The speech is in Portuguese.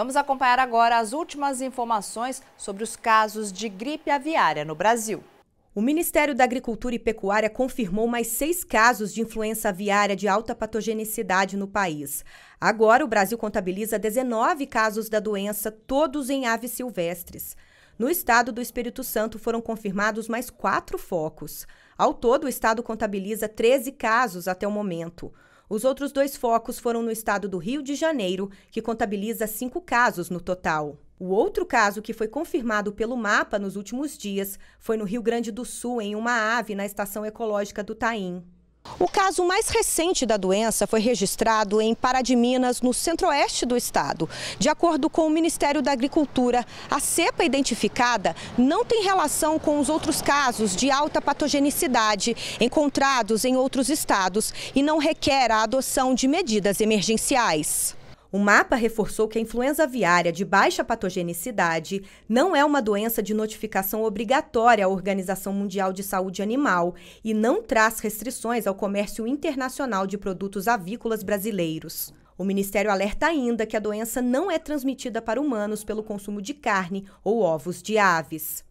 Vamos acompanhar agora as últimas informações sobre os casos de gripe aviária no Brasil. O Ministério da Agricultura e Pecuária confirmou mais seis casos de influenza aviária de alta patogenicidade no país. Agora, o Brasil contabiliza 19 casos da doença, todos em aves silvestres. No estado do Espírito Santo foram confirmados mais quatro focos. Ao todo, o estado contabiliza 13 casos até o momento. Os outros dois focos foram no estado do Rio de Janeiro, que contabiliza cinco casos no total. O outro caso que foi confirmado pelo mapa nos últimos dias foi no Rio Grande do Sul, em uma ave na estação ecológica do Taim. O caso mais recente da doença foi registrado em Pará de Minas, no centro-oeste do estado. De acordo com o Ministério da Agricultura, a cepa identificada não tem relação com os outros casos de alta patogenicidade encontrados em outros estados e não requer a adoção de medidas emergenciais. O mapa reforçou que a influenza aviária de baixa patogenicidade não é uma doença de notificação obrigatória à Organização Mundial de Saúde Animal e não traz restrições ao comércio internacional de produtos avícolas brasileiros. O Ministério alerta ainda que a doença não é transmitida para humanos pelo consumo de carne ou ovos de aves.